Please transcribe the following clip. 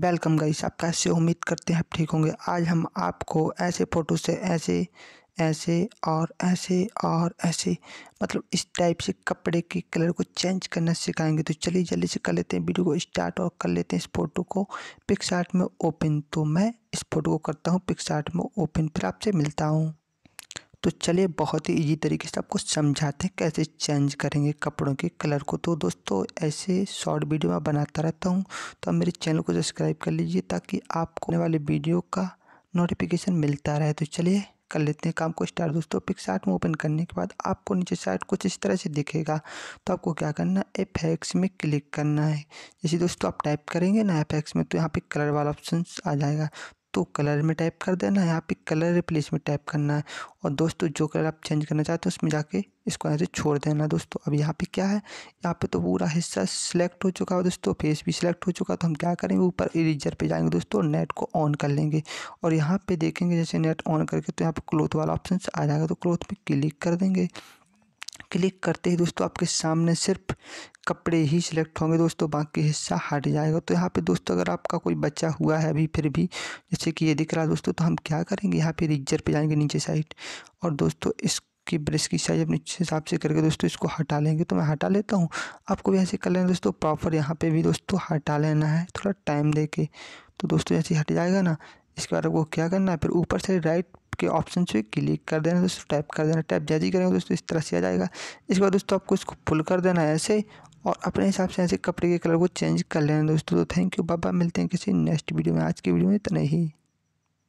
welcome guys आप कैसे उम्मीद करते हैं आप ठीक होंगे आज हम आपको ऐसे फ़ोटो से ऐसे ऐसे और ऐसे और ऐसे मतलब इस टाइप से कपड़े के कलर को चेंज करना सिखाएंगे तो चलिए जल्दी से कर लेते हैं वीडियो को स्टार्ट और कर लेते हैं इस फ़ोटो को पिक्सार्ट में ओपन तो मैं इस फ़ोटो को करता हूँ पिक्सार्ट में ओपन फिर आपसे मिलता हूँ तो चलिए बहुत ही इजी तरीके से आपको समझाते हैं कैसे चेंज करेंगे कपड़ों के कलर को तो दोस्तों ऐसे शॉर्ट वीडियो मैं बनाता रहता हूँ तो आप मेरे चैनल को सब्सक्राइब कर लीजिए ताकि आपको आने वाले वीडियो का नोटिफिकेशन मिलता रहे तो चलिए कर लेते हैं काम को स्टार्ट दोस्तों पिक्सार्ट में ओपन करने के बाद आपको नीचे साइड कुछ इस तरह से दिखेगा तो आपको क्या करना है एफ में क्लिक करना है जैसे दोस्तों आप टाइप करेंगे ना एफ में तो यहाँ पे कलर वाला ऑप्शन आ जाएगा तो कलर में टाइप कर देना है यहाँ पे कलर रिप्लेस में टाइप करना है और दोस्तों जो कलर आप चेंज करना चाहते हो उसमें जाके इसको यहाँ से छोड़ देना दोस्तों अब यहाँ पे क्या है यहाँ पे तो पूरा हिस्सा सिलेक्ट हो चुका है दोस्तों फेस भी सिलेक्ट हो चुका है तो हम क्या करेंगे ऊपर इरेजर पे जाएंगे दोस्तों नेट को ऑन कर लेंगे और यहाँ पे देखेंगे जैसे नेट ऑन करके तो यहाँ पे क्लोथ वाला ऑप्शन आ जाएगा तो क्लोथ पे क्लिक कर देंगे क्लिक करते ही दोस्तों आपके सामने सिर्फ कपड़े ही सिलेक्ट होंगे दोस्तों बाकी हिस्सा हट जाएगा तो यहाँ पे दोस्तों अगर आपका कोई बच्चा हुआ है अभी फिर भी जैसे कि ये दिख रहा है दोस्तों तो हम क्या करेंगे यहाँ पे रिजर पे जाएंगे नीचे साइड और दोस्तों इसकी ब्रश की साइज अपने हिसाब से करके दोस्तों इसको हटा लेंगे तो मैं हटा लेता हूँ आपको भी ऐसे कर लेना दोस्तों प्रॉपर यहाँ पर भी दोस्तों हटा लेना है थोड़ा टाइम दे के तो दोस्तों ऐसे हट जाएगा ना इसके बाद आपको क्या करना है फिर ऊपर से राइट के ऑप्शन से क्लिक कर देना दोस्तों टाइप कर देना टाइप जैसे ही करेंगे दोस्तों इस तरह से आ जाएगा इसके बाद दोस्तों आपको इसको फुल कर देना है ऐसे और अपने हिसाब से ऐसे कपड़े के कलर को चेंज कर लेना दोस्तों तो थैंक यू बाबा मिलते हैं किसी नेक्स्ट वीडियो में आज की वीडियो में इतना ही